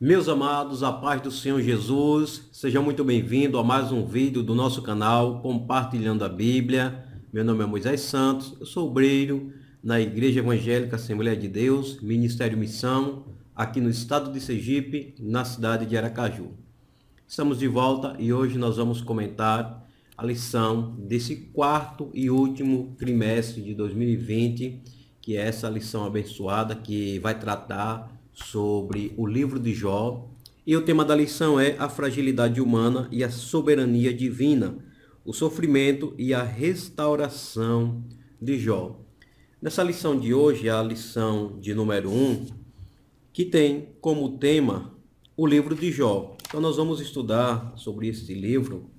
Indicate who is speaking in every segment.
Speaker 1: Meus amados, a paz do Senhor Jesus, seja muito bem-vindo a mais um vídeo do nosso canal Compartilhando a Bíblia. Meu nome é Moisés Santos, eu sou obreiro na Igreja Evangélica Assembleia de Deus, Ministério Missão, aqui no estado de Sergipe, na cidade de Aracaju. Estamos de volta e hoje nós vamos comentar a lição desse quarto e último trimestre de 2020, que é essa lição abençoada que vai tratar sobre o livro de Jó. E o tema da lição é a fragilidade humana e a soberania divina, o sofrimento e a restauração de Jó. Nessa lição de hoje, a lição de número 1, um, que tem como tema o livro de Jó. Então nós vamos estudar sobre esse livro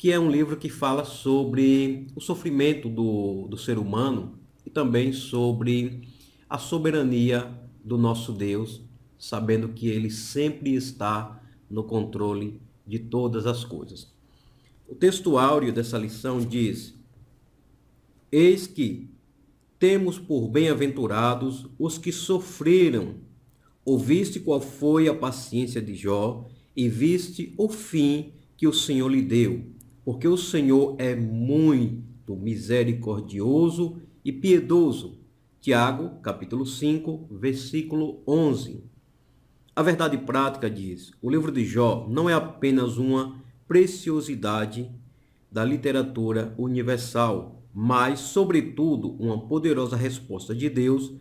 Speaker 1: que é um livro que fala sobre o sofrimento do, do ser humano e também sobre a soberania do nosso Deus, sabendo que ele sempre está no controle de todas as coisas. O texto áureo dessa lição diz: Eis que temos por bem-aventurados os que sofreram. Ouviste qual foi a paciência de Jó e viste o fim que o Senhor lhe deu porque o Senhor é muito misericordioso e piedoso. Tiago, capítulo 5, versículo 11. A verdade prática diz: o livro de Jó não é apenas uma preciosidade da literatura universal, mas, sobretudo, uma poderosa resposta de Deus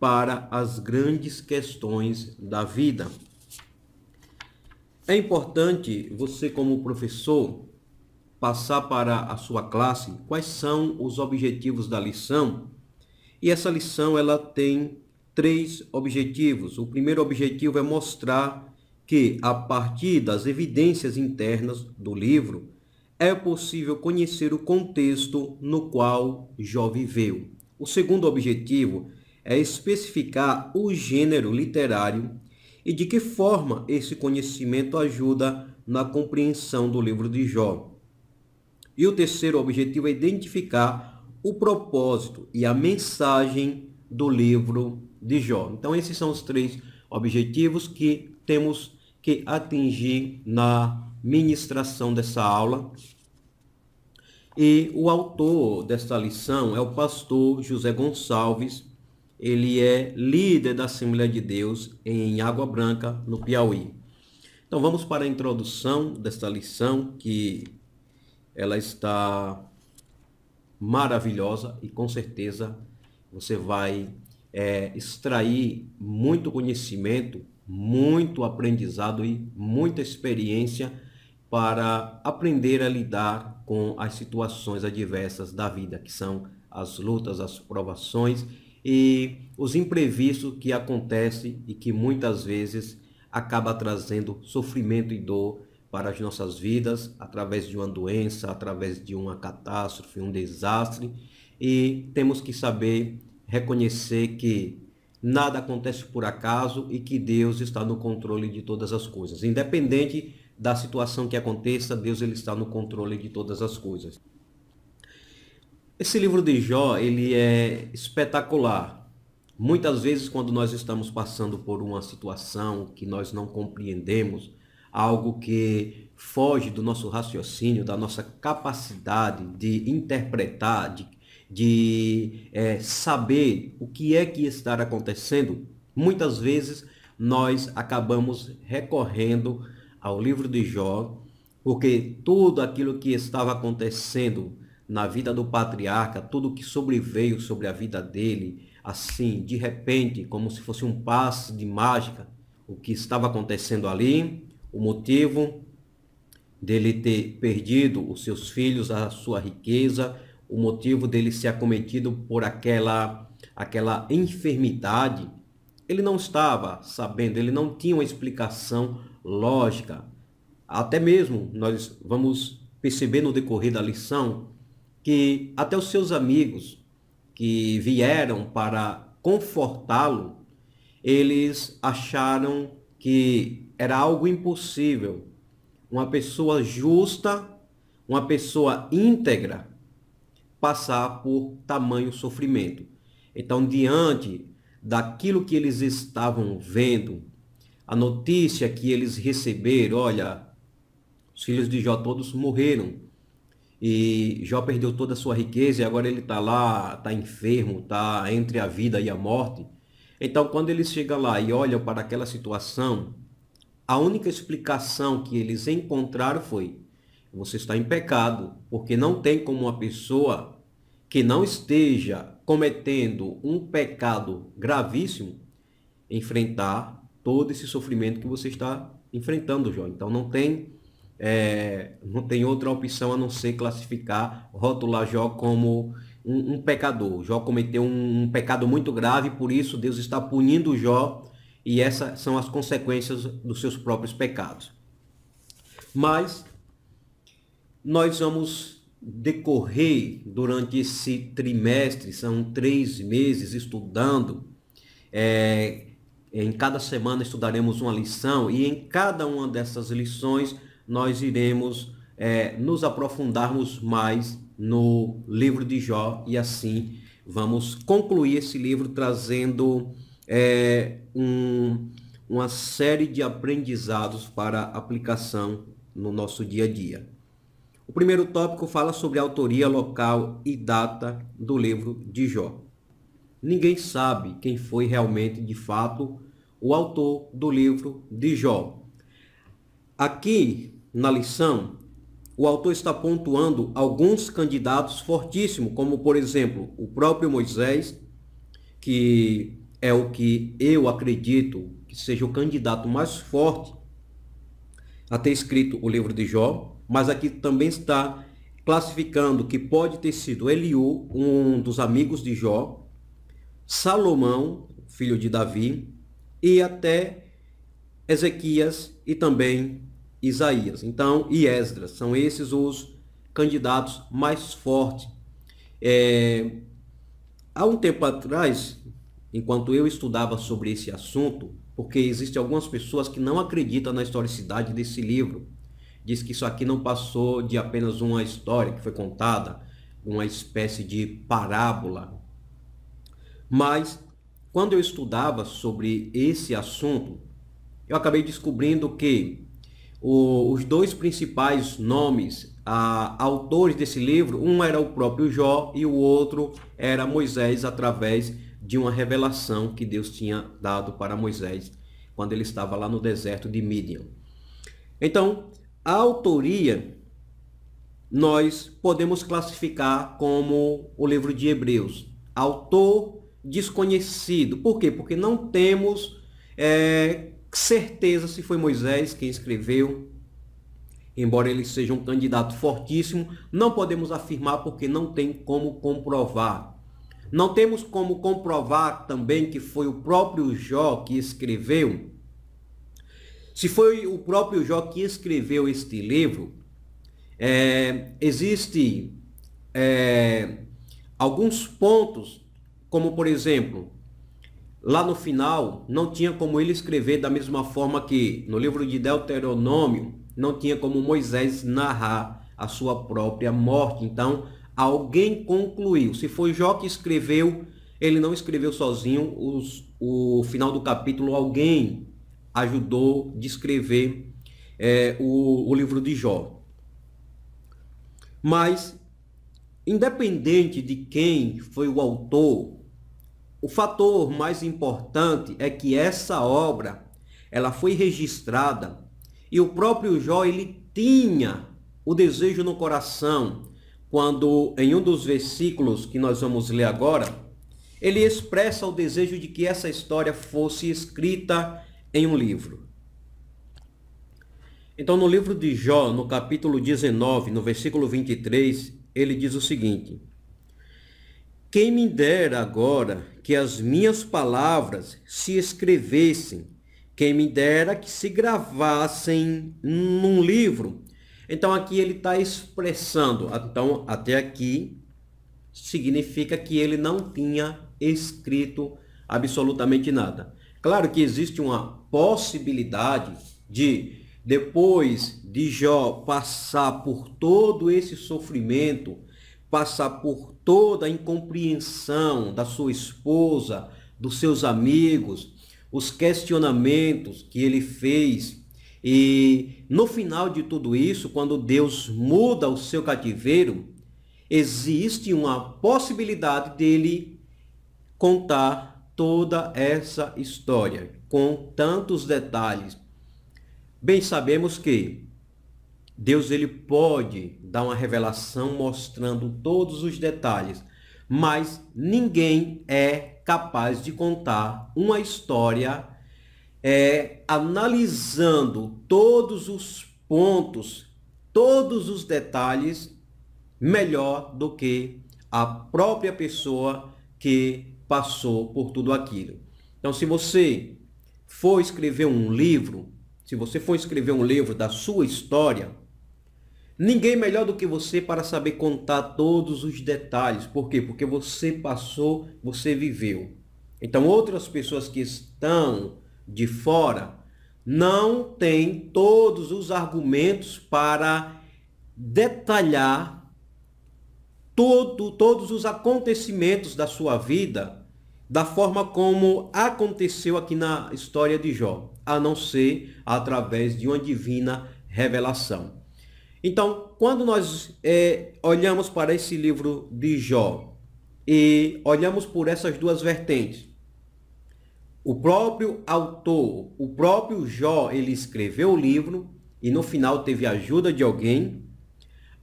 Speaker 1: para as grandes questões da vida. É importante você, como professor, passar para a sua classe quais são os objetivos da lição. E essa lição ela tem três objetivos. O primeiro objetivo é mostrar que a partir das evidências internas do livro é possível conhecer o contexto no qual Jó viveu. O segundo objetivo é especificar o gênero literário e de que forma esse conhecimento ajuda na compreensão do livro de Jó. E o terceiro objetivo é identificar o propósito e a mensagem do livro de Jó. Então, esses são os três objetivos que temos que atingir na ministração dessa aula. E o autor desta lição é o pastor José Gonçalves. Ele é líder da Assembleia de Deus em Água Branca, no Piauí. Então vamos para a introdução desta lição que ela está maravilhosa e com certeza você vai é, extrair muito conhecimento, muito aprendizado e muita experiência para aprender a lidar com as situações adversas da vida, que são as lutas, as provações e os imprevistos que acontecem e que muitas vezes acaba trazendo sofrimento e dor para as nossas vidas através de uma doença, através de uma catástrofe, um desastre, e temos que saber reconhecer que nada acontece por acaso e que Deus está no controle de todas as coisas. Independente da situação que aconteça, Deus ele está no controle de todas as coisas. Esse livro de Jó, ele é espetacular, Muitas vezes, quando nós estamos passando por uma situação que nós não compreendemos, algo que foge do nosso raciocínio, da nossa capacidade de interpretar, de, de é, saber o que é que está acontecendo, muitas vezes nós acabamos recorrendo ao livro de Jó, porque tudo aquilo que estava acontecendo na vida do patriarca, tudo que sobreveio sobre a vida dele, assim, de repente, como se fosse um passe de mágica, o que estava acontecendo ali, o motivo dele ter perdido os seus filhos, a sua riqueza, o motivo dele ser acometido por aquela aquela enfermidade, ele não estava sabendo, ele não tinha uma explicação lógica. Até mesmo nós vamos perceber no decorrer da lição que até os seus amigos que vieram para confortá-lo, eles acharam que era algo impossível. Uma pessoa justa, uma pessoa íntegra, passar por tamanho sofrimento. Então, diante daquilo que eles estavam vendo, a notícia que eles receberam, olha, os filhos de Jó todos morreram. E Jó perdeu toda a sua riqueza e agora ele está lá, está enfermo, está entre a vida e a morte. Então, quando ele chega lá e olha para aquela situação, a única explicação que eles encontraram foi: você está em pecado, porque não tem como uma pessoa que não esteja cometendo um pecado gravíssimo enfrentar todo esse sofrimento que você está enfrentando, Jó. Então não tem é, não tem outra opção a não ser classificar, rotular Jó como um, um pecador. Jó cometeu um, um, pecado muito grave, por isso Deus está punindo Jó e essas são as consequências dos seus próprios pecados. Mas nós vamos decorrer durante esse trimestre, são três meses estudando. É, em cada semana estudaremos uma lição e em cada uma dessas lições nós iremos é, nos aprofundarmos mais no livro de Jó e assim vamos concluir esse livro trazendo é, um, uma série de aprendizados para aplicação no nosso dia a dia. O primeiro tópico fala sobre a autoria local e data do livro de Jó. Ninguém sabe quem foi realmente, de fato, o autor do livro de Jó. Aqui, na lição, o autor está pontuando alguns candidatos fortíssimos, como, por exemplo, o próprio Moisés, que é o que eu acredito que seja o candidato mais forte a ter escrito o livro de Jó, mas aqui também está classificando que pode ter sido Eliú, um dos amigos de Jó, Salomão, filho de Davi, e até Ezequias e também Isaías. Então, e Esdras, são esses os candidatos mais fortes. É, há um tempo atrás, enquanto eu estudava sobre esse assunto, porque existem algumas pessoas que não acreditam na historicidade desse livro. Diz que isso aqui não passou de apenas uma história que foi contada, uma espécie de parábola. Mas quando eu estudava sobre esse assunto, eu acabei descobrindo que o, os dois principais nomes, a, autores desse livro, um era o próprio Jó e o outro era Moisés através de uma revelação que Deus tinha dado para Moisés quando ele estava lá no deserto de Midian. Então, a autoria nós podemos classificar como o livro de Hebreus, autor desconhecido. Por quê? Porque não temos é, certeza se foi Moisés quem escreveu, embora ele seja um candidato fortíssimo, não podemos afirmar porque não tem como comprovar. Não temos como comprovar também que foi o próprio Jó que escreveu. Se foi o próprio Jó que escreveu este livro, é, existe é, alguns pontos, como por exemplo, lá no final não tinha como ele escrever da mesma forma que no livro de Deuteronômio não tinha como Moisés narrar a sua própria morte. Então, Alguém concluiu. Se foi Jó que escreveu, ele não escreveu sozinho os, o final do capítulo. Alguém ajudou a escrever é, o, o livro de Jó. Mas, independente de quem foi o autor, o fator mais importante é que essa obra ela foi registrada e o próprio Jó ele tinha o desejo no coração quando em um dos versículos que nós vamos ler agora, ele expressa o desejo de que essa história fosse escrita em um livro. Então, no livro de Jó, no capítulo 19, no versículo 23, ele diz o seguinte: Quem me dera agora que as minhas palavras se escrevessem, quem me dera que se gravassem num livro, então aqui ele está expressando, então até aqui significa que ele não tinha escrito absolutamente nada. Claro que existe uma possibilidade de depois de Jó passar por todo esse sofrimento, passar por toda a incompreensão da sua esposa, dos seus amigos, os questionamentos que ele fez e no final de tudo isso, quando Deus muda o seu cativeiro, existe uma possibilidade dele contar toda essa história com tantos detalhes. Bem sabemos que Deus ele pode dar uma revelação mostrando todos os detalhes, mas ninguém é capaz de contar uma história é, analisando todos os pontos, todos os detalhes, melhor do que a própria pessoa que passou por tudo aquilo. Então, se você for escrever um livro, se você for escrever um livro da sua história, ninguém melhor do que você para saber contar todos os detalhes. Por quê? Porque você passou, você viveu. Então, outras pessoas que estão de fora, não tem todos os argumentos para detalhar todo, todos os acontecimentos da sua vida da forma como aconteceu aqui na história de Jó, a não ser através de uma divina revelação. Então, quando nós é, olhamos para esse livro de Jó e olhamos por essas duas vertentes, o próprio autor, o próprio Jó, ele escreveu o livro e no final teve a ajuda de alguém,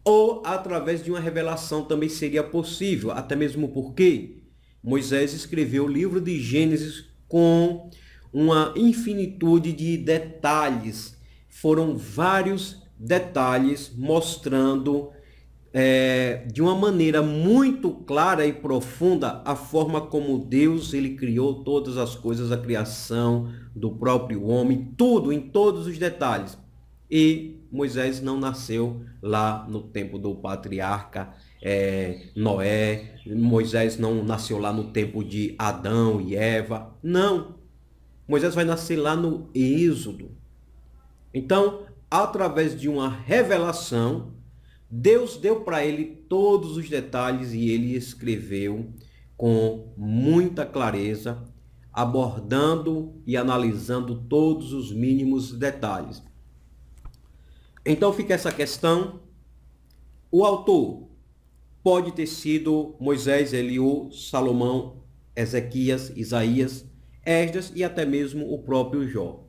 Speaker 1: ou através de uma revelação também seria possível, até mesmo porque Moisés escreveu o livro de Gênesis com uma infinitude de detalhes. Foram vários detalhes mostrando é, de uma maneira muito clara e profunda a forma como Deus ele criou todas as coisas, a criação do próprio homem, tudo em todos os detalhes. E Moisés não nasceu lá no tempo do patriarca é, Noé, Moisés não nasceu lá no tempo de Adão e Eva. Não. Moisés vai nascer lá no Êxodo. Então, através de uma revelação, Deus deu para ele todos os detalhes e ele escreveu com muita clareza, abordando e analisando todos os mínimos detalhes. Então fica essa questão. O autor pode ter sido Moisés, Eliú, Salomão, Ezequias, Isaías, Esdras e até mesmo o próprio Jó.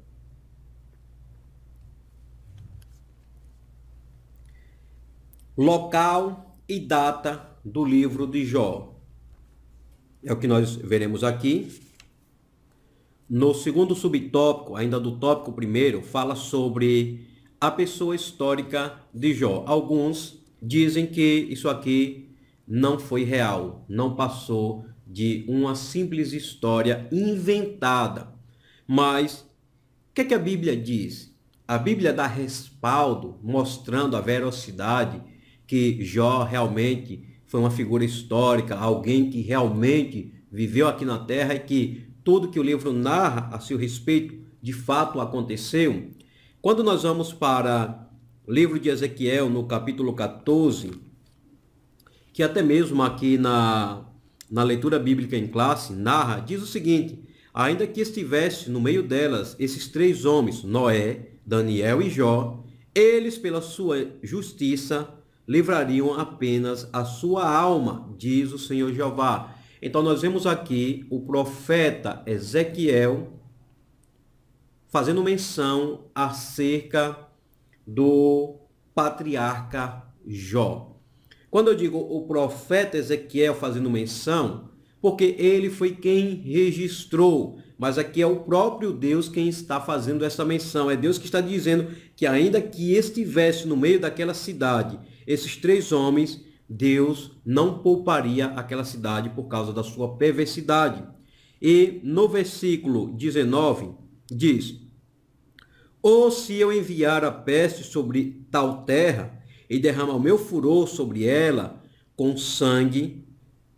Speaker 1: local e data do livro de Jó. É o que nós veremos aqui. No segundo subtópico, ainda do tópico primeiro, fala sobre a pessoa histórica de Jó. Alguns dizem que isso aqui não foi real, não passou de uma simples história inventada. Mas o que, é que a Bíblia diz? A Bíblia dá respaldo, mostrando a veracidade que Jó realmente foi uma figura histórica, alguém que realmente viveu aqui na terra e que tudo que o livro narra a seu respeito de fato aconteceu. Quando nós vamos para o livro de Ezequiel, no capítulo 14, que até mesmo aqui na, na leitura bíblica em classe narra, diz o seguinte: ainda que estivesse no meio delas esses três homens, Noé, Daniel e Jó, eles, pela sua justiça, livrariam apenas a sua alma, diz o Senhor Jeová. Então nós vemos aqui o profeta Ezequiel fazendo menção acerca do patriarca Jó. Quando eu digo o profeta Ezequiel fazendo menção, porque ele foi quem registrou, mas aqui é o próprio Deus quem está fazendo essa menção. É Deus que está dizendo que ainda que estivesse no meio daquela cidade esses três homens, Deus não pouparia aquela cidade por causa da sua perversidade. E no versículo 19 diz: Ou se eu enviar a peste sobre tal terra e derramar o meu furor sobre ela com sangue,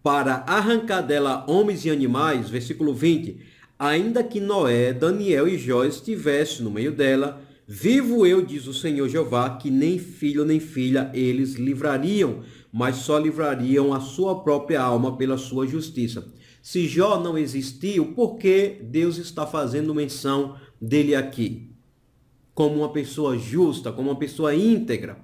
Speaker 1: para arrancar dela homens e animais, versículo 20, ainda que Noé, Daniel e Jó estivessem no meio dela, Vivo eu, diz o Senhor Jeová, que nem filho nem filha eles livrariam, mas só livrariam a sua própria alma pela sua justiça. Se Jó não existiu, por que Deus está fazendo menção dele aqui? Como uma pessoa justa, como uma pessoa íntegra,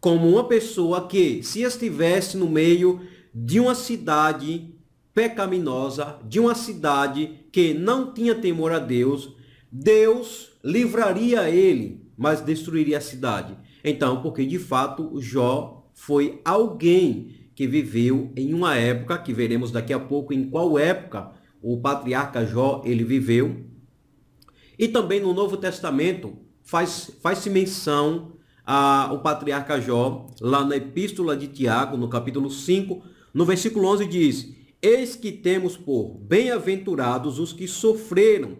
Speaker 1: como uma pessoa que, se estivesse no meio de uma cidade pecaminosa, de uma cidade que não tinha temor a Deus, Deus livraria ele, mas destruiria a cidade. Então, porque de fato Jó foi alguém que viveu em uma época que veremos daqui a pouco em qual época o patriarca Jó ele viveu. E também no Novo Testamento faz faz-se menção ao patriarca Jó lá na epístola de Tiago, no capítulo 5, no versículo 11 diz: Eis que temos por bem-aventurados os que sofreram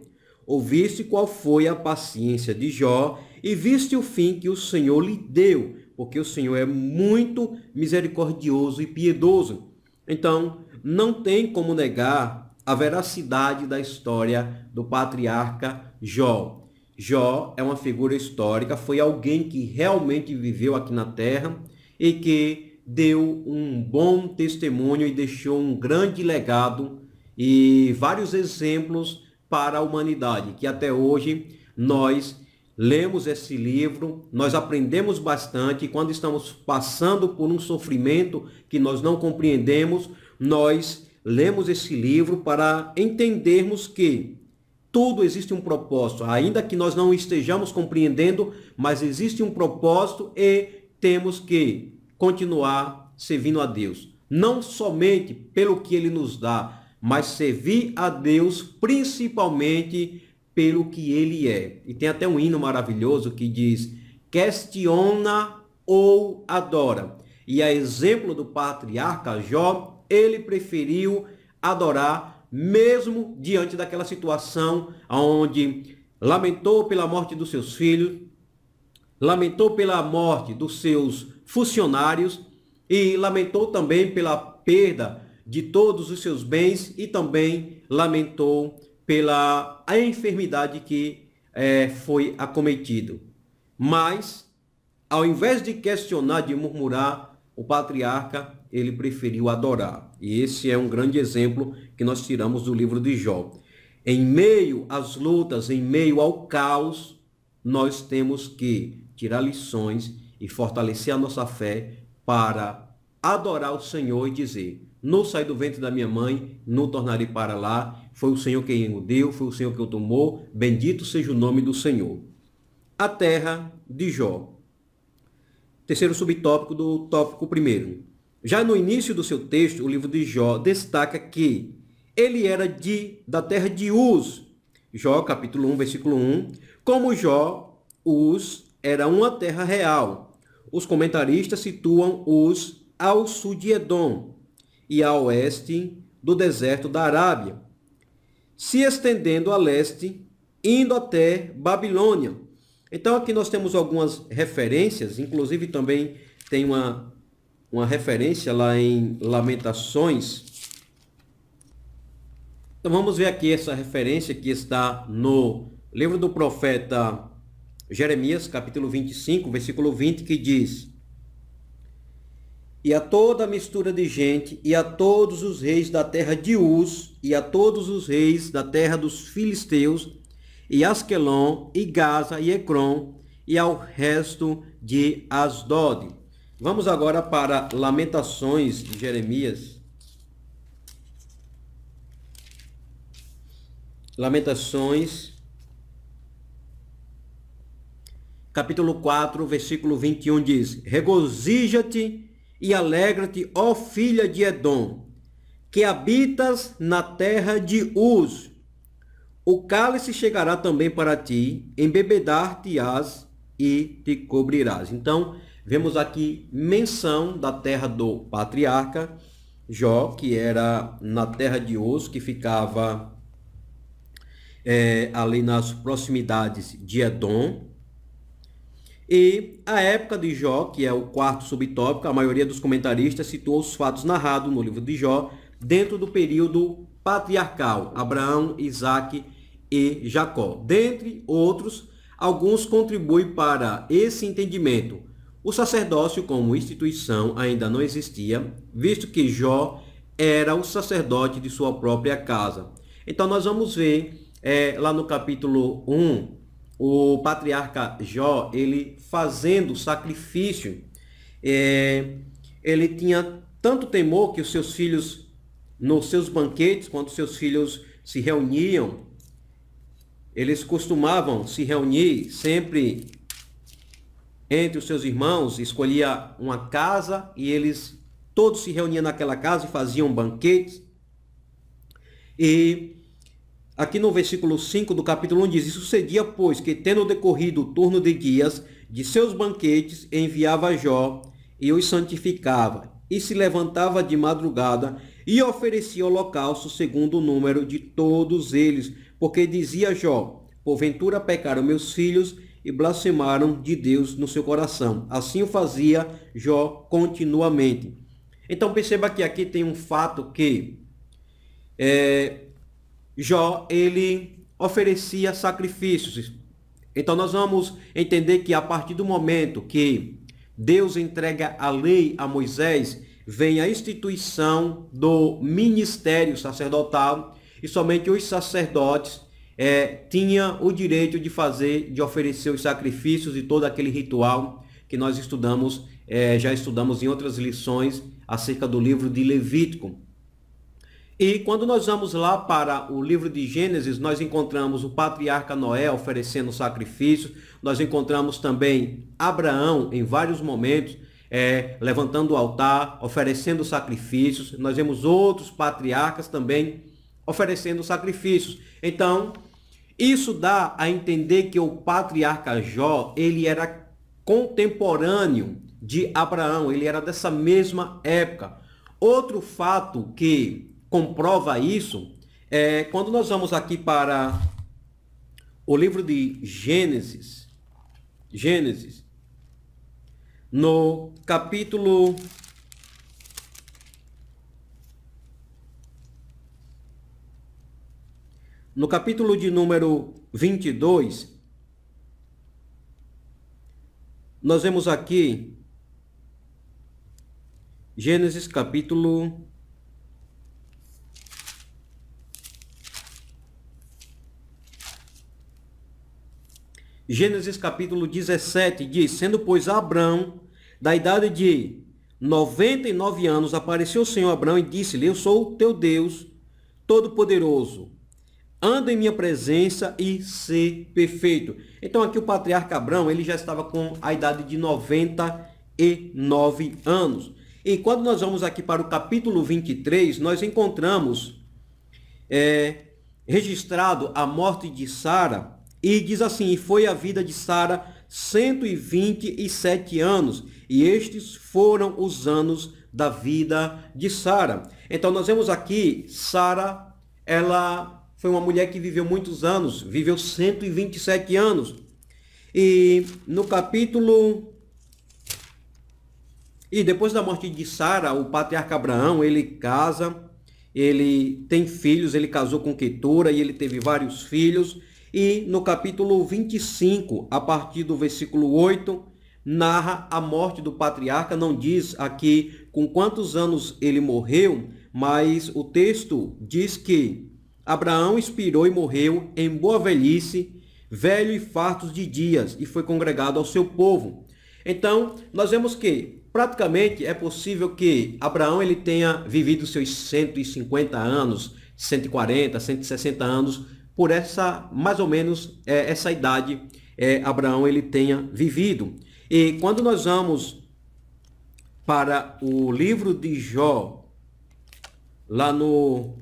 Speaker 1: Ouviste qual foi a paciência de Jó e viste o fim que o Senhor lhe deu, porque o Senhor é muito misericordioso e piedoso. Então, não tem como negar a veracidade da história do patriarca Jó. Jó é uma figura histórica, foi alguém que realmente viveu aqui na terra e que deu um bom testemunho e deixou um grande legado e vários exemplos para a humanidade, que até hoje nós lemos esse livro, nós aprendemos bastante, e quando estamos passando por um sofrimento que nós não compreendemos, nós lemos esse livro para entendermos que tudo existe um propósito, ainda que nós não estejamos compreendendo, mas existe um propósito e temos que continuar servindo a Deus, não somente pelo que ele nos dá, mas servir a Deus principalmente pelo que ele é. E tem até um hino maravilhoso que diz: questiona ou adora. E a exemplo do patriarca Jó, ele preferiu adorar mesmo diante daquela situação onde lamentou pela morte dos seus filhos, lamentou pela morte dos seus funcionários e lamentou também pela perda de todos os seus bens e também lamentou pela a enfermidade que é, foi acometido. Mas, ao invés de questionar, de murmurar, o patriarca ele preferiu adorar. E esse é um grande exemplo que nós tiramos do livro de Jó. Em meio às lutas, em meio ao caos, nós temos que tirar lições e fortalecer a nossa fé para adorar o Senhor e dizer: não sai do ventre da minha mãe, não tornarei para lá. Foi o Senhor quem o deu, foi o Senhor que o tomou. Bendito seja o nome do Senhor. A terra de Jó. Terceiro subtópico do tópico primeiro. Já no início do seu texto, o livro de Jó destaca que ele era de da terra de Uz. Jó, capítulo 1, versículo 1. Como Jó, Uz era uma terra real. Os comentaristas situam Uz ao sul de Edom, e a oeste do deserto da Arábia, se estendendo a leste, indo até Babilônia. Então aqui nós temos algumas referências, inclusive também tem uma, uma referência lá em Lamentações. Então vamos ver aqui essa referência que está no livro do profeta Jeremias, capítulo 25, versículo 20, que diz: e a toda a mistura de gente, e a todos os reis da terra de Uz, e a todos os reis da terra dos filisteus, e Asquelon, e Gaza, e Ecrom, e ao resto de Asdod. Vamos agora para Lamentações de Jeremias. Lamentações, capítulo 4, versículo 21 diz: Regozija-te e alegra-te, ó filha de Edom, que habitas na terra de Uz. O cálice chegará também para ti, embebedar-te-ás e te cobrirás. Então, vemos aqui menção da terra do patriarca Jó, que era na terra de Uz, que ficava é, ali nas proximidades de Edom, e a época de Jó, que é o quarto subtópico, a maioria dos comentaristas citou os fatos narrados no livro de Jó dentro do período patriarcal, Abraão, Isaac e Jacó. Dentre outros, alguns contribuem para esse entendimento. O sacerdócio como instituição ainda não existia, visto que Jó era o sacerdote de sua própria casa. Então nós vamos ver é, lá no capítulo 1, o patriarca Jó, ele fazendo sacrifício, é, ele tinha tanto temor que os seus filhos, nos seus banquetes, quando seus filhos se reuniam, eles costumavam se reunir sempre entre os seus irmãos, escolhia uma casa e eles todos se reuniam naquela casa e faziam banquetes. E Aqui no versículo 5 do capítulo 1 diz: E sucedia, pois, que tendo decorrido o turno de dias de seus banquetes, enviava Jó e os santificava, e se levantava de madrugada e oferecia holocausto segundo o número de todos eles, porque dizia Jó: Porventura pecaram meus filhos e blasfemaram de Deus no seu coração. Assim o fazia Jó continuamente. Então perceba que aqui tem um fato que é, Jó, ele oferecia sacrifícios. Então nós vamos entender que a partir do momento que Deus entrega a lei a Moisés, vem a instituição do ministério sacerdotal e somente os sacerdotes é, tinham o direito de fazer, de oferecer os sacrifícios e todo aquele ritual que nós estudamos, é, já estudamos em outras lições acerca do livro de Levítico. E quando nós vamos lá para o livro de Gênesis, nós encontramos o patriarca Noé oferecendo sacrifícios, nós encontramos também Abraão em vários momentos é, levantando o altar, oferecendo sacrifícios, nós vemos outros patriarcas também oferecendo sacrifícios. Então, isso dá a entender que o patriarca Jó, ele era contemporâneo de Abraão, ele era dessa mesma época. Outro fato que comprova isso é quando nós vamos aqui para o livro de Gênesis, Gênesis, no capítulo no capítulo de número 22, nós vemos aqui Gênesis capítulo Gênesis capítulo 17 diz: Sendo, pois, Abrão, da idade de 99 anos, apareceu o Senhor Abrão e disse-lhe: Eu sou o teu Deus Todo-Poderoso. Anda em minha presença e se perfeito. Então aqui o patriarca Abrão, ele já estava com a idade de 99 anos. E quando nós vamos aqui para o capítulo 23, nós encontramos é, registrado a morte de Sara, e diz assim: E foi a vida de Sara 127 anos, e estes foram os anos da vida de Sara. Então nós vemos aqui Sara, ela foi uma mulher que viveu muitos anos, viveu 127 anos. E no capítulo e depois da morte de Sara, o patriarca Abraão, ele casa, ele tem filhos, ele casou com Ketura e ele teve vários filhos. E no capítulo 25, a partir do versículo 8, narra a morte do patriarca, não diz aqui com quantos anos ele morreu, mas o texto diz que Abraão expirou e morreu em boa velhice, velho e fartos de dias, e foi congregado ao seu povo. Então, nós vemos que praticamente é possível que Abraão ele tenha vivido seus 150 anos, 140, 160 anos por essa mais ou menos é, essa idade é, Abraão ele tenha vivido. E quando nós vamos para o livro de Jó, lá no,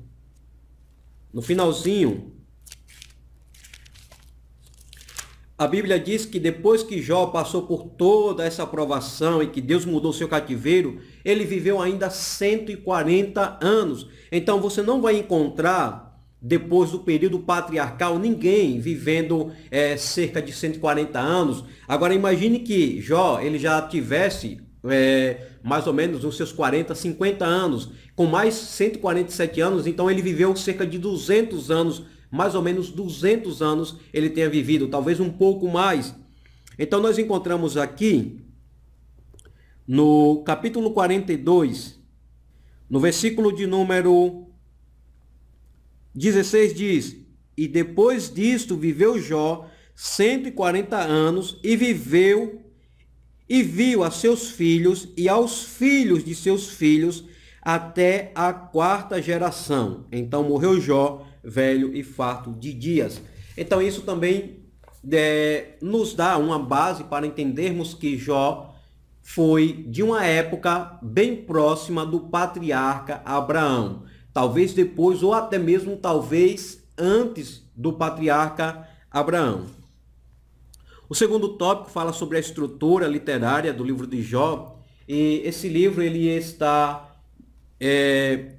Speaker 1: no finalzinho, a Bíblia diz que depois que Jó passou por toda essa provação e que Deus mudou seu cativeiro, ele viveu ainda 140 anos. Então você não vai encontrar depois do período patriarcal, ninguém vivendo é, cerca de 140 anos. Agora imagine que Jó ele já tivesse é, mais ou menos uns seus 40, 50 anos, com mais 147 anos, então ele viveu cerca de 200 anos, mais ou menos 200 anos ele tenha vivido, talvez um pouco mais. Então nós encontramos aqui no capítulo 42, no versículo de número 16 diz: E depois disto viveu Jó 140 anos e viveu e viu a seus filhos e aos filhos de seus filhos até a quarta geração. Então morreu Jó, velho e farto de dias. Então isso também é, nos dá uma base para entendermos que Jó foi de uma época bem próxima do patriarca Abraão talvez depois ou até mesmo talvez antes do patriarca Abraão. O segundo tópico fala sobre a estrutura literária do livro de Jó. E esse livro ele está é,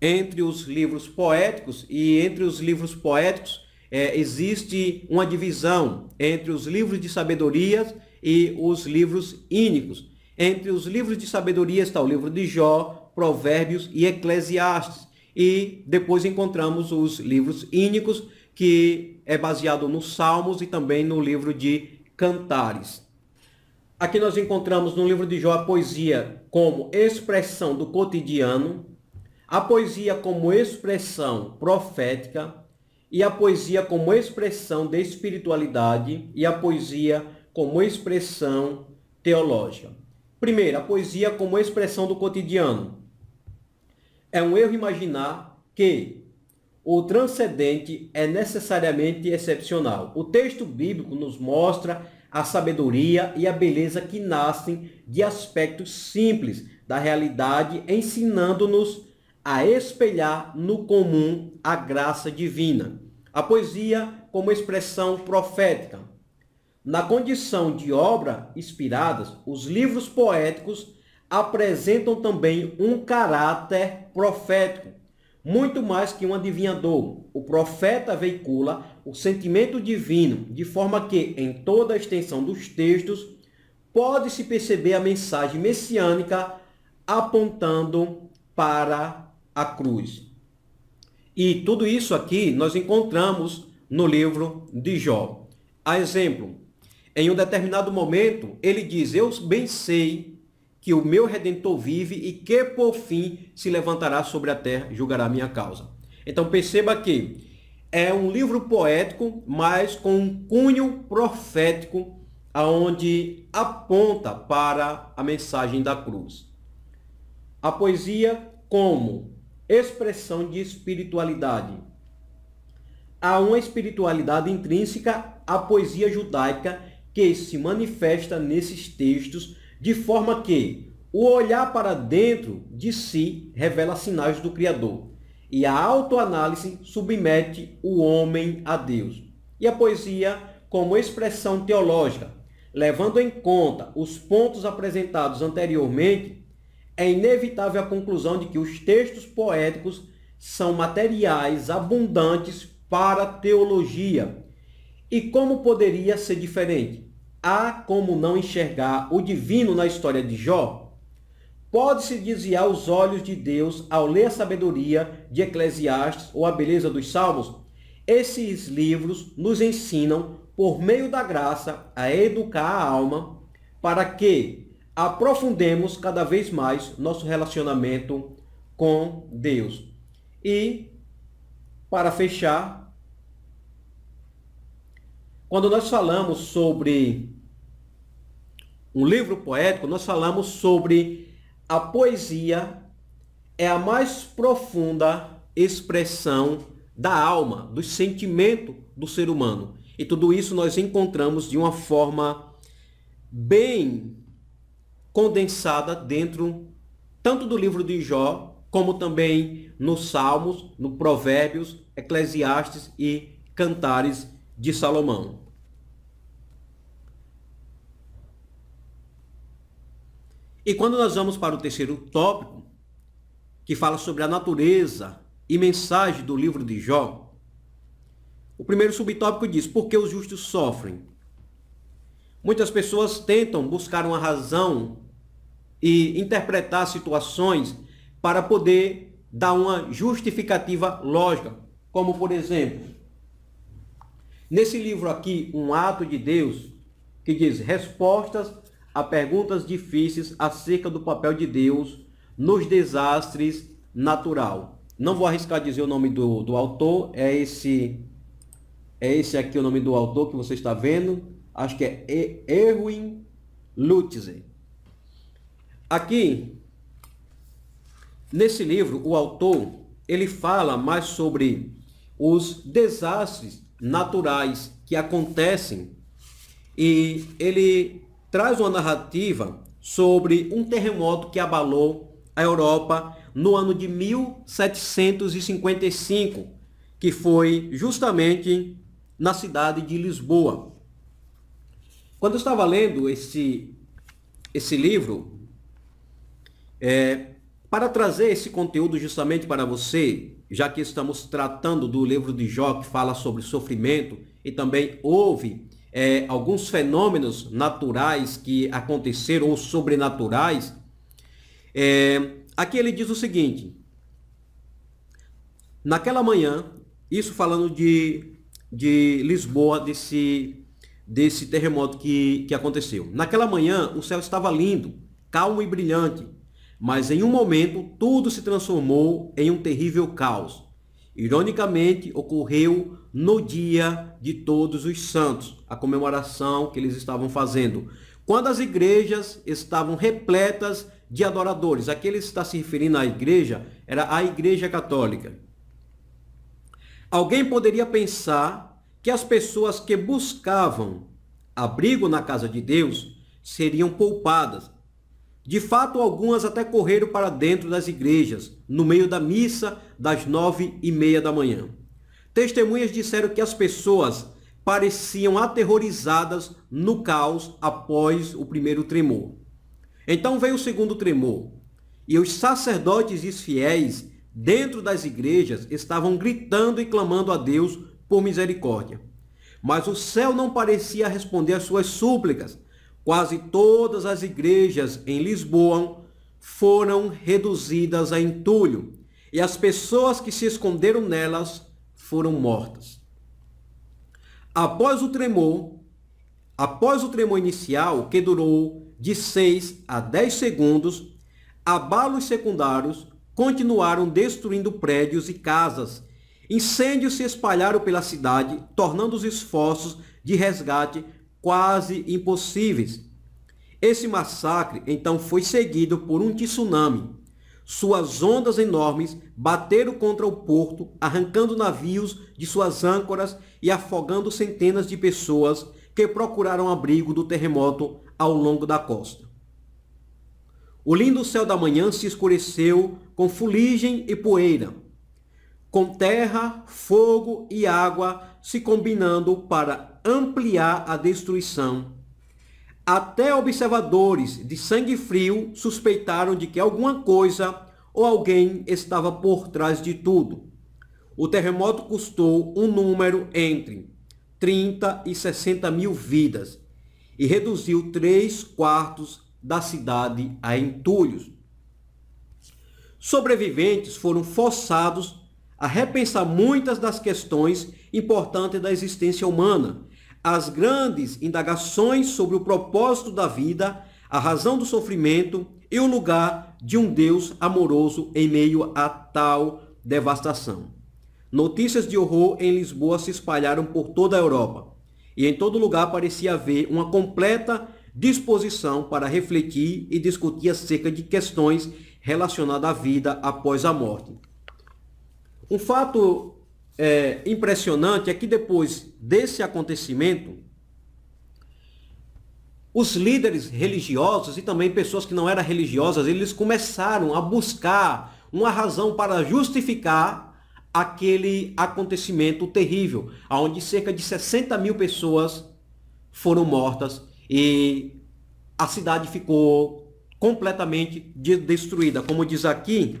Speaker 1: entre os livros poéticos e entre os livros poéticos é, existe uma divisão entre os livros de sabedorias e os livros ínicos. Entre os livros de sabedoria está o livro de Jó, Provérbios e Eclesiastes. E depois encontramos os livros ínicos, que é baseado nos Salmos e também no livro de Cantares. Aqui nós encontramos no livro de Jó a poesia como expressão do cotidiano, a poesia como expressão profética e a poesia como expressão de espiritualidade e a poesia como expressão teológica. Primeiro, a poesia como expressão do cotidiano. É um erro imaginar que o transcendente é necessariamente excepcional. O texto bíblico nos mostra a sabedoria e a beleza que nascem de aspectos simples da realidade, ensinando-nos a espelhar no comum a graça divina. A poesia como expressão profética. Na condição de obra inspiradas, os livros poéticos apresentam também um caráter profético, muito mais que um adivinhador. O profeta veicula o sentimento divino, de forma que, em toda a extensão dos textos, pode-se perceber a mensagem messiânica apontando para a cruz. E tudo isso aqui nós encontramos no livro de Jó. A exemplo, em um determinado momento, ele diz: Eu bem sei que o meu redentor vive e que por fim se levantará sobre a terra e julgará a minha causa. Então perceba que é um livro poético, mas com um cunho profético, aonde aponta para a mensagem da cruz. A poesia como expressão de espiritualidade. Há uma espiritualidade intrínseca à poesia judaica que se manifesta nesses textos de forma que o olhar para dentro de si revela sinais do Criador e a autoanálise submete o homem a Deus. E a poesia como expressão teológica, levando em conta os pontos apresentados anteriormente, é inevitável a conclusão de que os textos poéticos são materiais abundantes para a teologia. E como poderia ser diferente? Há como não enxergar o divino na história de Jó? Pode-se desviar os olhos de Deus ao ler a sabedoria de Eclesiastes ou a beleza dos Salmos? Esses livros nos ensinam, por meio da graça, a educar a alma para que aprofundemos cada vez mais nosso relacionamento com Deus. E, para fechar, quando nós falamos sobre um livro poético, nós falamos sobre a poesia é a mais profunda expressão da alma, do sentimento do ser humano. E tudo isso nós encontramos de uma forma bem condensada dentro tanto do livro de Jó, como também nos Salmos, no Provérbios, Eclesiastes e Cantares de Salomão. E quando nós vamos para o terceiro tópico, que fala sobre a natureza e mensagem do livro de Jó, o primeiro subtópico diz: Por que os justos sofrem? Muitas pessoas tentam buscar uma razão e interpretar situações para poder dar uma justificativa lógica, como por exemplo, nesse livro aqui, Um Ato de Deus, que diz Respostas a perguntas difíceis acerca do papel de Deus nos desastres natural. Não vou arriscar dizer o nome do, do autor, é esse é esse aqui o nome do autor que você está vendo. Acho que é Erwin Lutze. Aqui, nesse livro, o autor ele fala mais sobre os desastres naturais que acontecem e ele traz uma narrativa sobre um terremoto que abalou a Europa no ano de 1755, que foi justamente na cidade de Lisboa. Quando eu estava lendo esse, esse livro, é, para trazer esse conteúdo justamente para você, já que estamos tratando do livro de Jó, que fala sobre sofrimento, e também houve é, alguns fenômenos naturais que aconteceram ou sobrenaturais, é, aqui ele diz o seguinte: naquela manhã, isso falando de, de Lisboa, desse, desse terremoto que, que aconteceu. Naquela manhã, o céu estava lindo, calmo e brilhante, mas em um momento tudo se transformou em um terrível caos Ironicamente, ocorreu no dia de Todos os Santos, a comemoração que eles estavam fazendo, quando as igrejas estavam repletas de adoradores. Aqueles que está se referindo à igreja, era a igreja católica. Alguém poderia pensar que as pessoas que buscavam abrigo na casa de Deus seriam poupadas, de fato, algumas até correram para dentro das igrejas, no meio da missa, das nove e meia da manhã. Testemunhas disseram que as pessoas pareciam aterrorizadas no caos após o primeiro tremor. Então veio o segundo tremor, e os sacerdotes e os fiéis dentro das igrejas estavam gritando e clamando a Deus por misericórdia. Mas o céu não parecia responder às suas súplicas, quase todas as igrejas em Lisboa foram reduzidas a entulho e as pessoas que se esconderam nelas foram mortas. Após o tremor, após o tremor inicial, que durou de 6 a 10 segundos, abalos secundários continuaram destruindo prédios e casas. Incêndios se espalharam pela cidade, tornando os esforços de resgate quase impossíveis. Esse massacre então foi seguido por um tsunami. Suas ondas enormes bateram contra o porto, arrancando navios de suas âncoras e afogando centenas de pessoas que procuraram abrigo do terremoto ao longo da costa. O lindo céu da manhã se escureceu com fuligem e poeira com terra, fogo e água se combinando para ampliar a destruição. Até observadores de sangue frio suspeitaram de que alguma coisa ou alguém estava por trás de tudo. O terremoto custou um número entre 30 e 60 mil vidas e reduziu três quartos da cidade a entulhos. Sobreviventes foram forçados a repensar muitas das questões importantes da existência humana. As grandes indagações sobre o propósito da vida, a razão do sofrimento e o lugar de um Deus amoroso em meio a tal devastação. Notícias de horror em Lisboa se espalharam por toda a Europa e em todo lugar parecia haver uma completa disposição para refletir e discutir acerca de questões relacionadas à vida após a morte. Um fato é, impressionante é que depois desse acontecimento, os líderes religiosos e também pessoas que não eram religiosas, eles começaram a buscar uma razão para justificar aquele acontecimento terrível, onde cerca de 60 mil pessoas foram mortas e a cidade ficou completamente destruída. Como diz aqui,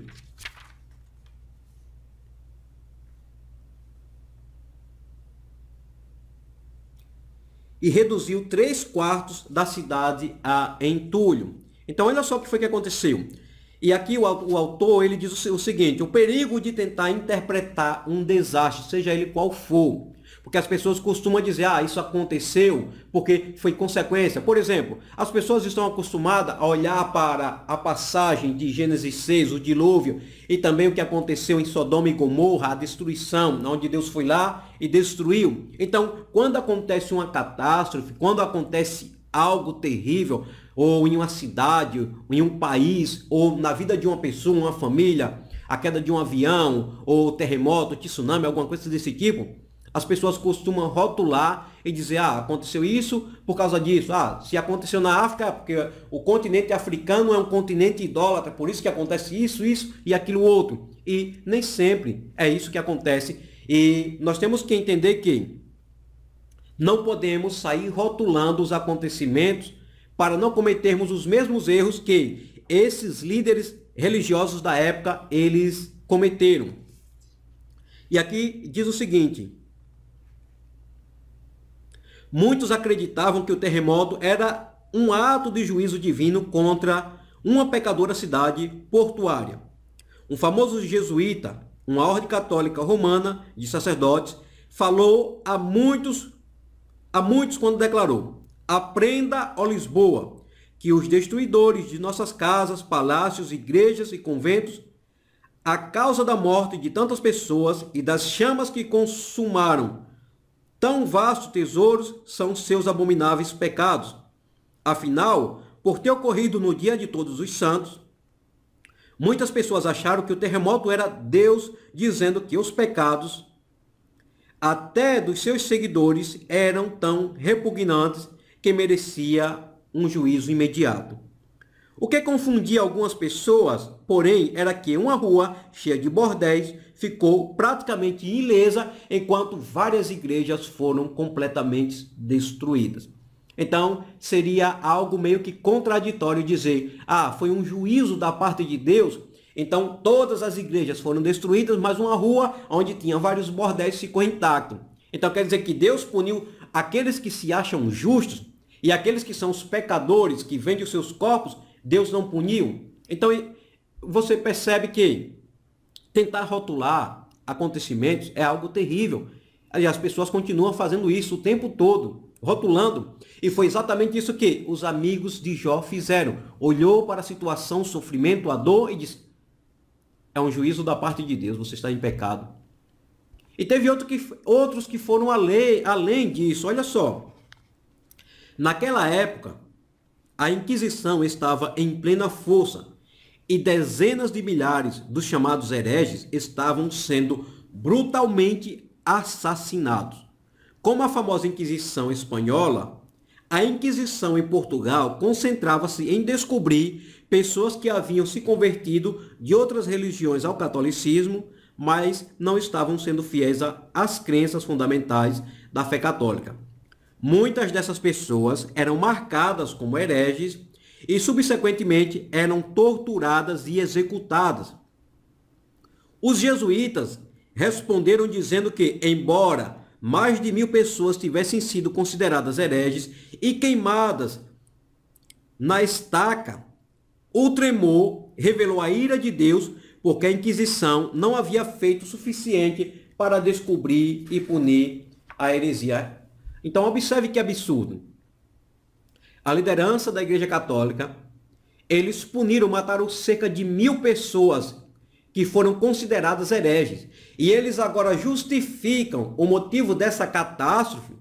Speaker 1: e reduziu 3 quartos da cidade a entulho. Então, olha só o que foi que aconteceu. E aqui o, o autor ele diz o, o seguinte, o perigo de tentar interpretar um desastre, seja ele qual for, que as pessoas costumam dizer, ah, isso aconteceu porque foi consequência. Por exemplo, as pessoas estão acostumadas a olhar para a passagem de Gênesis 6, o dilúvio, e também o que aconteceu em Sodoma e Gomorra, a destruição, onde Deus foi lá e destruiu. Então, quando acontece uma catástrofe, quando acontece algo terrível, ou em uma cidade, em um país, ou na vida de uma pessoa, uma família, a queda de um avião, ou terremoto, tsunami, alguma coisa desse tipo, as pessoas costumam rotular e dizer, ah, aconteceu isso por causa disso. Ah, se aconteceu na África, é porque o continente africano é um continente idólatra, por isso que acontece isso, isso e aquilo outro. E nem sempre é isso que acontece. E nós temos que entender que não podemos sair rotulando os acontecimentos para não cometermos os mesmos erros que esses líderes religiosos da época eles cometeram. E aqui diz o seguinte: muitos acreditavam que o terremoto era um ato de juízo divino contra uma pecadora cidade portuária. Um famoso jesuíta, uma ordem católica romana de sacerdotes, falou a muitos, a muitos quando declarou: "Aprenda, ó Lisboa, que os destruidores de nossas casas, palácios, igrejas e conventos, a causa da morte de tantas pessoas e das chamas que consumaram Tão vastos tesouros são seus abomináveis pecados. Afinal, por ter ocorrido no dia de todos os santos, muitas pessoas acharam que o terremoto era Deus dizendo que os pecados, até dos seus seguidores, eram tão repugnantes que merecia um juízo imediato. O que confundia algumas pessoas, porém, era que uma rua cheia de bordéis ficou praticamente ilesa, enquanto várias igrejas foram completamente destruídas. Então, seria algo meio que contraditório dizer: ah, foi um juízo da parte de Deus. Então, todas as igrejas foram destruídas, mas uma rua onde tinha vários bordéis ficou intacta. Então, quer dizer que Deus puniu aqueles que se acham justos e aqueles que são os pecadores que vendem os seus corpos, Deus não puniu. Então, você percebe que Tentar rotular acontecimentos é algo terrível. E as pessoas continuam fazendo isso o tempo todo, rotulando. E foi exatamente isso que os amigos de Jó fizeram. Olhou para a situação, o sofrimento, a dor e disse: É um juízo da parte de Deus, você está em pecado. E teve outro que, outros que foram além, além disso. Olha só. Naquela época, a Inquisição estava em plena força e dezenas de milhares dos chamados hereges estavam sendo brutalmente assassinados. Como a famosa Inquisição espanhola, a Inquisição em Portugal concentrava-se em descobrir pessoas que haviam se convertido de outras religiões ao catolicismo, mas não estavam sendo fiéis às crenças fundamentais da fé católica. Muitas dessas pessoas eram marcadas como hereges e subsequentemente eram torturadas e executadas. Os jesuítas responderam dizendo que, embora mais de mil pessoas tivessem sido consideradas hereges e queimadas na estaca, o tremor revelou a ira de Deus porque a Inquisição não havia feito o suficiente para descobrir e punir a heresia. Então, observe que absurdo a liderança da Igreja Católica, eles puniram, mataram cerca de mil pessoas que foram consideradas hereges. E eles agora justificam o motivo dessa catástrofe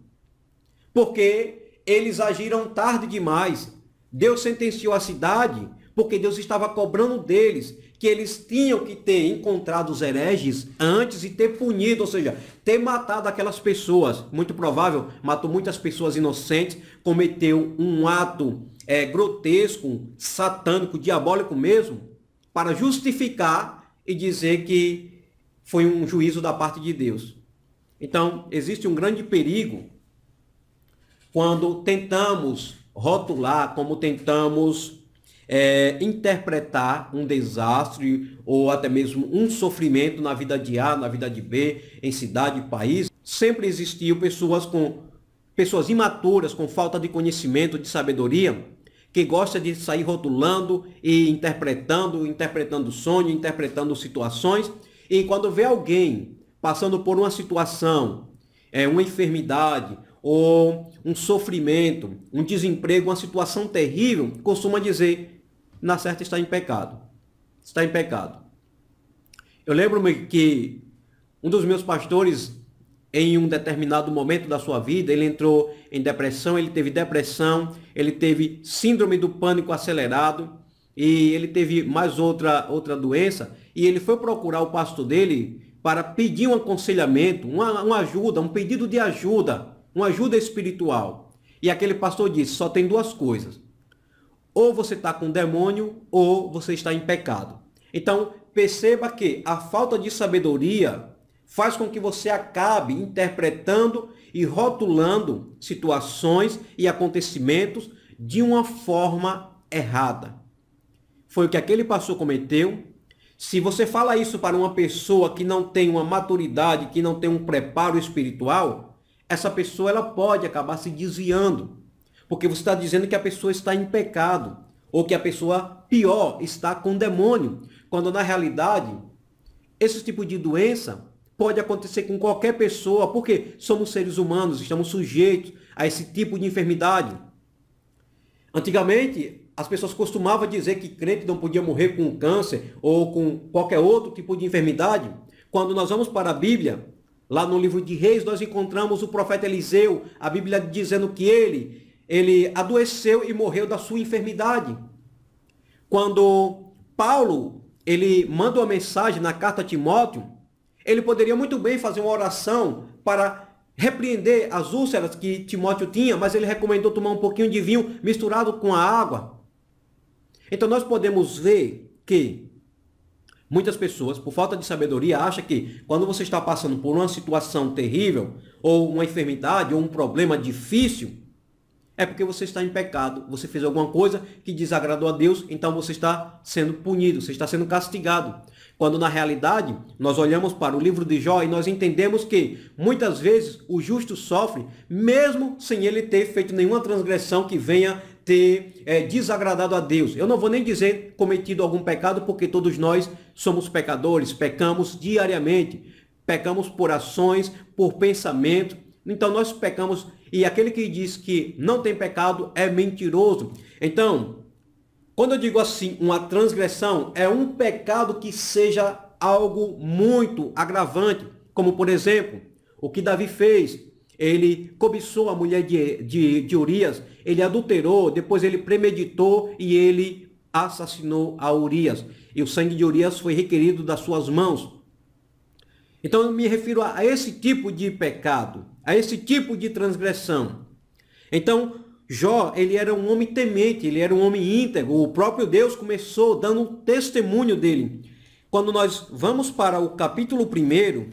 Speaker 1: porque eles agiram tarde demais. Deus sentenciou a cidade porque Deus estava cobrando deles que eles tinham que ter encontrado os hereges antes e ter punido, ou seja, ter matado aquelas pessoas. Muito provável, matou muitas pessoas inocentes, cometeu um ato é, grotesco, satânico, diabólico mesmo, para justificar e dizer que foi um juízo da parte de Deus. Então, existe um grande perigo quando tentamos rotular, como tentamos é, interpretar um desastre ou até mesmo um sofrimento na vida de A, na vida de B, em cidade, país, sempre existiam pessoas com pessoas imaturas, com falta de conhecimento, de sabedoria, que gosta de sair rotulando e interpretando, interpretando sonho, interpretando situações, e quando vê alguém passando por uma situação, é, uma enfermidade ou um sofrimento, um desemprego, uma situação terrível, costuma dizer, na certa está em pecado. Está em pecado. Eu lembro-me que um dos meus pastores, em um determinado momento da sua vida, ele entrou em depressão, ele teve depressão, ele teve síndrome do pânico acelerado e ele teve mais outra, outra doença e ele foi procurar o pastor dele para pedir um aconselhamento, uma, uma ajuda, um pedido de ajuda uma ajuda espiritual, e aquele pastor disse: só tem duas coisas. Ou você está com demônio, ou você está em pecado. Então, perceba que a falta de sabedoria faz com que você acabe interpretando e rotulando situações e acontecimentos de uma forma errada. Foi o que aquele pastor cometeu. Se você fala isso para uma pessoa que não tem uma maturidade, que não tem um preparo espiritual, essa pessoa ela pode acabar se desviando, porque você está dizendo que a pessoa está em pecado, ou que a pessoa, pior, está com demônio, quando na realidade, esse tipo de doença pode acontecer com qualquer pessoa, porque somos seres humanos, estamos sujeitos a esse tipo de enfermidade. Antigamente, as pessoas costumavam dizer que crente não podia morrer com câncer ou com qualquer outro tipo de enfermidade. Quando nós vamos para a Bíblia, Lá no livro de Reis nós encontramos o profeta Eliseu, a Bíblia dizendo que ele, ele adoeceu e morreu da sua enfermidade. Quando Paulo, ele manda uma mensagem na carta a Timóteo, ele poderia muito bem fazer uma oração para repreender as úlceras que Timóteo tinha, mas ele recomendou tomar um pouquinho de vinho misturado com a água. Então nós podemos ver que Muitas pessoas, por falta de sabedoria, acham que quando você está passando por uma situação terrível, ou uma enfermidade, ou um problema difícil, é porque você está em pecado, você fez alguma coisa que desagradou a Deus, então você está sendo punido, você está sendo castigado. Quando na realidade nós olhamos para o livro de Jó e nós entendemos que muitas vezes o justo sofre mesmo sem ele ter feito nenhuma transgressão que venha ter é, desagradado a Deus. Eu não vou nem dizer cometido algum pecado, porque todos nós somos pecadores, pecamos diariamente, pecamos por ações, por pensamento. Então nós pecamos e aquele que diz que não tem pecado é mentiroso. Então, quando eu digo assim, uma transgressão é um pecado que seja algo muito agravante, como por exemplo, o que Davi fez. Ele cobiçou a mulher de, de, de Urias ele adulterou, depois ele premeditou e ele assassinou a Urias. E o sangue de Urias foi requerido das suas mãos. Então eu me refiro a esse tipo de pecado, a esse tipo de transgressão. Então, Jó, ele era um homem temente, ele era um homem íntegro. O próprio Deus começou dando um testemunho dele. Quando nós vamos para o capítulo 1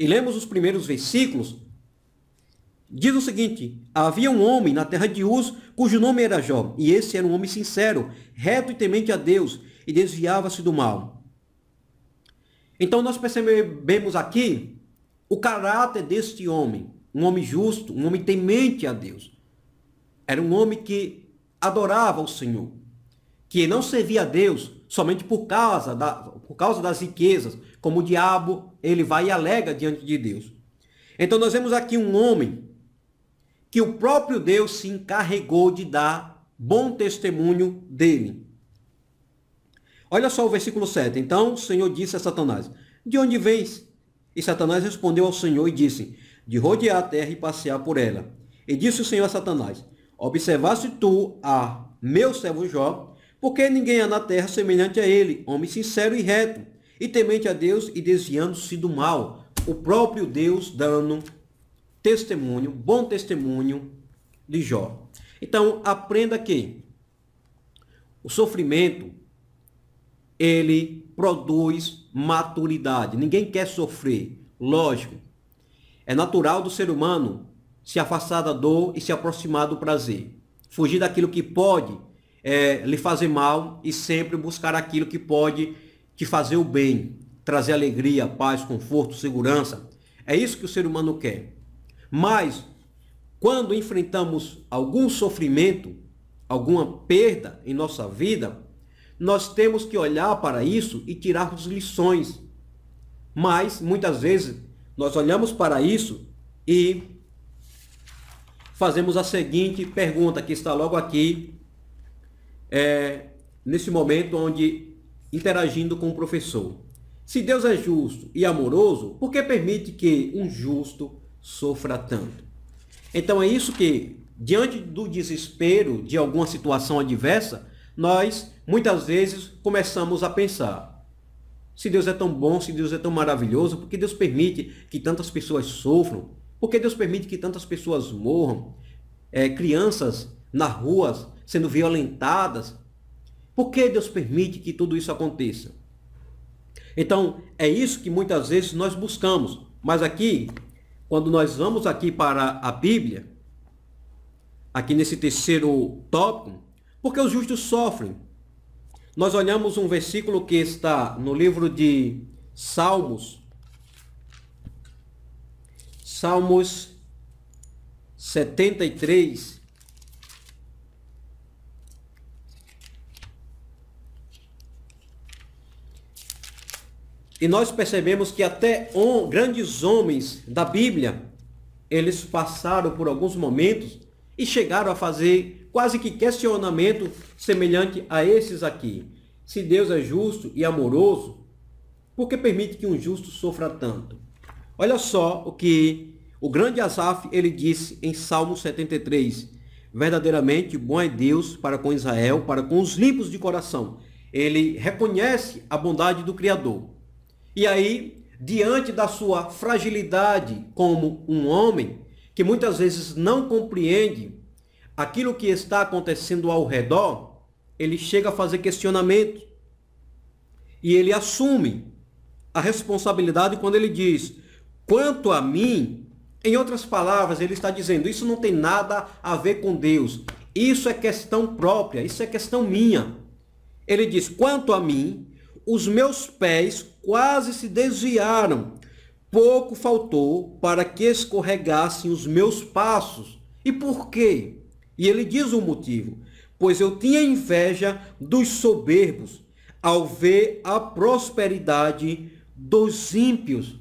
Speaker 1: e lemos os primeiros versículos, Diz o seguinte: Havia um homem na terra de Uz, cujo nome era Jó, e esse era um homem sincero, reto e temente a Deus, e desviava-se do mal. Então nós percebemos aqui o caráter deste homem, um homem justo, um homem temente a Deus. Era um homem que adorava o Senhor, que não servia a Deus somente por causa, da, por causa das riquezas, como o diabo ele vai e alega diante de Deus. Então nós vemos aqui um homem que o próprio Deus se encarregou de dar bom testemunho dele. Olha só o versículo 7. Então o Senhor disse a Satanás: De onde vens? E Satanás respondeu ao Senhor e disse: De rodear a terra e passear por ela. E disse o Senhor a Satanás: Observaste tu a meu servo Jó, porque ninguém há na terra semelhante a ele, homem sincero e reto, e temente a Deus e desviando-se do mal. O próprio Deus dando testemunho, bom testemunho de Jó. Então, aprenda que o sofrimento ele produz maturidade. Ninguém quer sofrer, lógico. É natural do ser humano se afastar da dor e se aproximar do prazer. Fugir daquilo que pode é, lhe fazer mal e sempre buscar aquilo que pode te fazer o bem, trazer alegria, paz, conforto, segurança. É isso que o ser humano quer. Mas quando enfrentamos algum sofrimento, alguma perda em nossa vida, nós temos que olhar para isso e tirarmos lições. Mas muitas vezes nós olhamos para isso e fazemos a seguinte pergunta que está logo aqui, é, nesse momento onde interagindo com o professor. Se Deus é justo e amoroso, por que permite que um justo sofra tanto. Então é isso que, diante do desespero de alguma situação adversa, nós muitas vezes começamos a pensar: se Deus é tão bom, se Deus é tão maravilhoso, por que Deus permite que tantas pessoas sofram? Por que Deus permite que tantas pessoas morram? É, crianças nas ruas sendo violentadas? Por que Deus permite que tudo isso aconteça? Então, é isso que muitas vezes nós buscamos. Mas aqui quando nós vamos aqui para a Bíblia, aqui nesse terceiro tópico, porque os justos sofrem. Nós olhamos um versículo que está no livro de Salmos, Salmos 73, E nós percebemos que até on, grandes homens da Bíblia, eles passaram por alguns momentos e chegaram a fazer quase que questionamento semelhante a esses aqui. Se Deus é justo e amoroso, por que permite que um justo sofra tanto? Olha só o que o grande Asaf ele disse em Salmo 73: Verdadeiramente bom é Deus para com Israel, para com os limpos de coração. Ele reconhece a bondade do Criador. E aí, diante da sua fragilidade como um homem, que muitas vezes não compreende aquilo que está acontecendo ao redor, ele chega a fazer questionamento. E ele assume a responsabilidade quando ele diz: quanto a mim, em outras palavras, ele está dizendo: isso não tem nada a ver com Deus. Isso é questão própria, isso é questão minha. Ele diz: quanto a mim, os meus pés quase se desviaram. Pouco faltou para que escorregassem os meus passos. E por quê? E ele diz o motivo: pois eu tinha inveja dos soberbos, ao ver a prosperidade dos ímpios.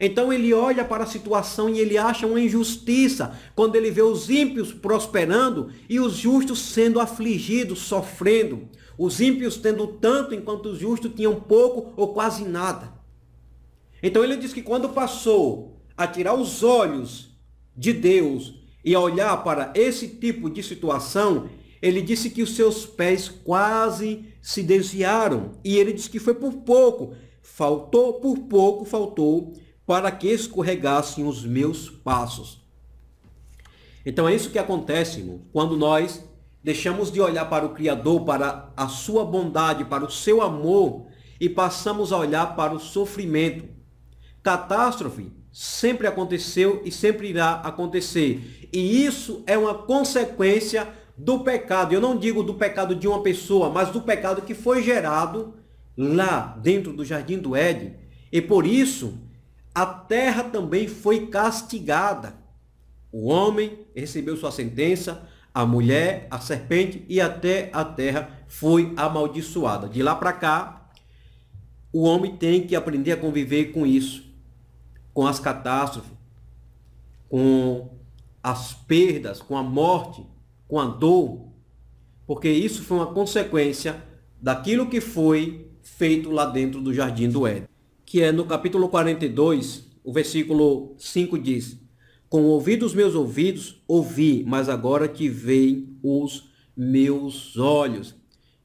Speaker 1: Então ele olha para a situação e ele acha uma injustiça quando ele vê os ímpios prosperando e os justos sendo afligidos, sofrendo. Os ímpios tendo tanto, enquanto os justos tinham pouco ou quase nada. Então ele diz que quando passou a tirar os olhos de Deus e a olhar para esse tipo de situação, ele disse que os seus pés quase se desviaram. E ele disse que foi por pouco. Faltou por pouco, faltou para que escorregassem os meus passos. Então é isso que acontece irmão, quando nós Deixamos de olhar para o Criador, para a sua bondade, para o seu amor e passamos a olhar para o sofrimento. Catástrofe sempre aconteceu e sempre irá acontecer. E isso é uma consequência do pecado. Eu não digo do pecado de uma pessoa, mas do pecado que foi gerado lá dentro do jardim do Éden. E por isso a terra também foi castigada. O homem recebeu sua sentença, a mulher, a serpente e até a terra foi amaldiçoada. De lá para cá, o homem tem que aprender a conviver com isso, com as catástrofes, com as perdas, com a morte, com a dor, porque isso foi uma consequência daquilo que foi feito lá dentro do jardim do Éden, que é no capítulo 42, o versículo 5 diz: com o ouvido dos meus ouvidos, ouvi, mas agora que veem os meus olhos.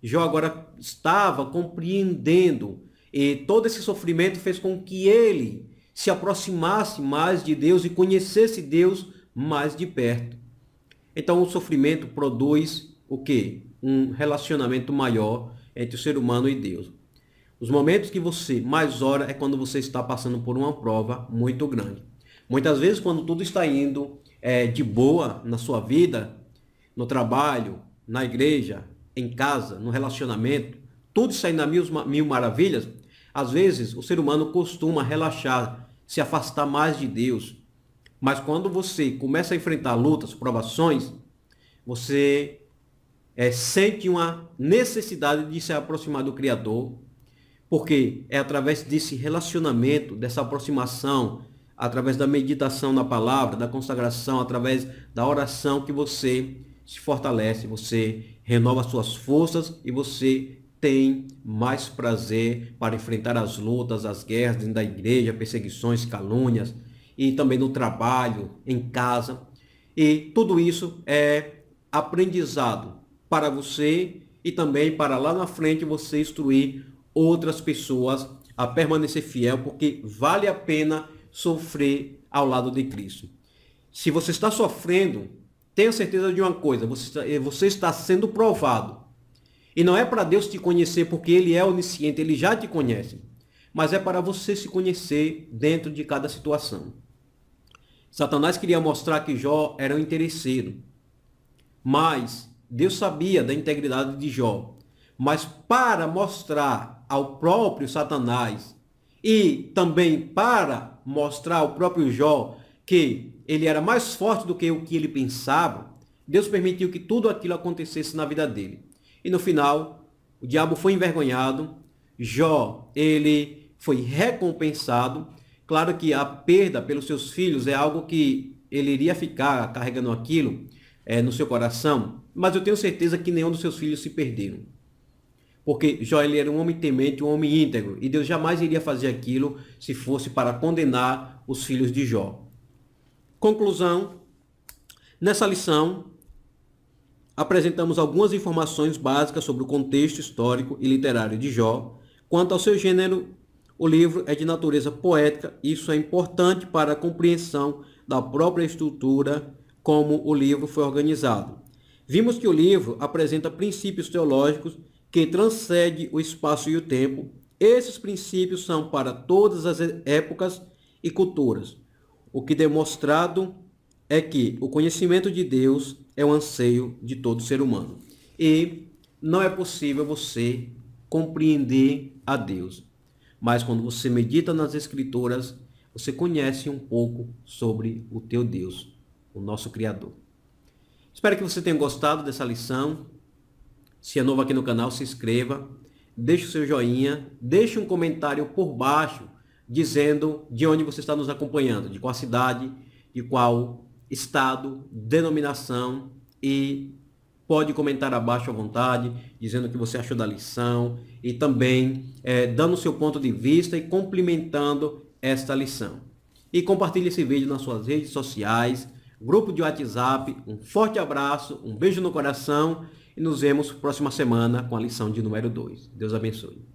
Speaker 1: Jó agora estava compreendendo e todo esse sofrimento fez com que ele se aproximasse mais de Deus e conhecesse Deus mais de perto. Então o sofrimento produz o quê? Um relacionamento maior entre o ser humano e Deus. Os momentos que você mais ora é quando você está passando por uma prova muito grande. Muitas vezes, quando tudo está indo é, de boa na sua vida, no trabalho, na igreja, em casa, no relacionamento, tudo está indo a mil, mil maravilhas, às vezes o ser humano costuma relaxar, se afastar mais de Deus. Mas quando você começa a enfrentar lutas, provações, você é, sente uma necessidade de se aproximar do Criador, porque é através desse relacionamento, dessa aproximação, através da meditação na palavra, da consagração, através da oração que você se fortalece, você renova suas forças e você tem mais prazer para enfrentar as lutas, as guerras dentro da igreja, perseguições, calúnias e também no trabalho, em casa. E tudo isso é aprendizado para você e também para lá na frente você instruir outras pessoas a permanecer fiel, porque vale a pena sofrer ao lado de Cristo. Se você está sofrendo, tenha certeza de uma coisa: você está, eh, você está sendo provado. E não é para Deus te conhecer, porque Ele é onisciente, Ele já te conhece. Mas é para você se conhecer dentro de cada situação. Satanás queria mostrar que Jó era um interesseiro. Mas Deus sabia da integridade de Jó. Mas para mostrar ao próprio Satanás e também para mostrar ao próprio Jó que ele era mais forte do que o que ele pensava, Deus permitiu que tudo aquilo acontecesse na vida dele. E no final, o diabo foi envergonhado, Jó, ele foi recompensado. Claro que a perda pelos seus filhos é algo que ele iria ficar carregando aquilo é, no seu coração, mas eu tenho certeza que nenhum dos seus filhos se perderam porque Jó era um homem temente, um homem íntegro, e Deus jamais iria fazer aquilo se fosse para condenar os filhos de Jó. Conclusão: nessa lição apresentamos algumas informações básicas sobre o contexto histórico e literário de Jó. Quanto ao seu gênero, o livro é de natureza poética, isso é importante para a compreensão da própria estrutura como o livro foi organizado. Vimos que o livro apresenta princípios teológicos que transcende o espaço e o tempo. Esses princípios são para todas as épocas e culturas. O que demonstrado é que o conhecimento de Deus é o anseio de todo ser humano. E não é possível você compreender a Deus. Mas quando você medita nas escrituras, você conhece um pouco sobre o teu Deus, o nosso Criador. Espero que você tenha gostado dessa lição. Se é novo aqui no canal, se inscreva, deixe o seu joinha, deixe um comentário por baixo dizendo de onde você está nos acompanhando, de qual cidade, de qual estado, denominação e pode comentar abaixo à vontade, dizendo o que você achou da lição e também é, dando o seu ponto de vista e complementando esta lição. E compartilhe esse vídeo nas suas redes sociais, grupo de WhatsApp. Um forte abraço, um beijo no coração e nos vemos próxima semana com a lição de número 2. Deus abençoe.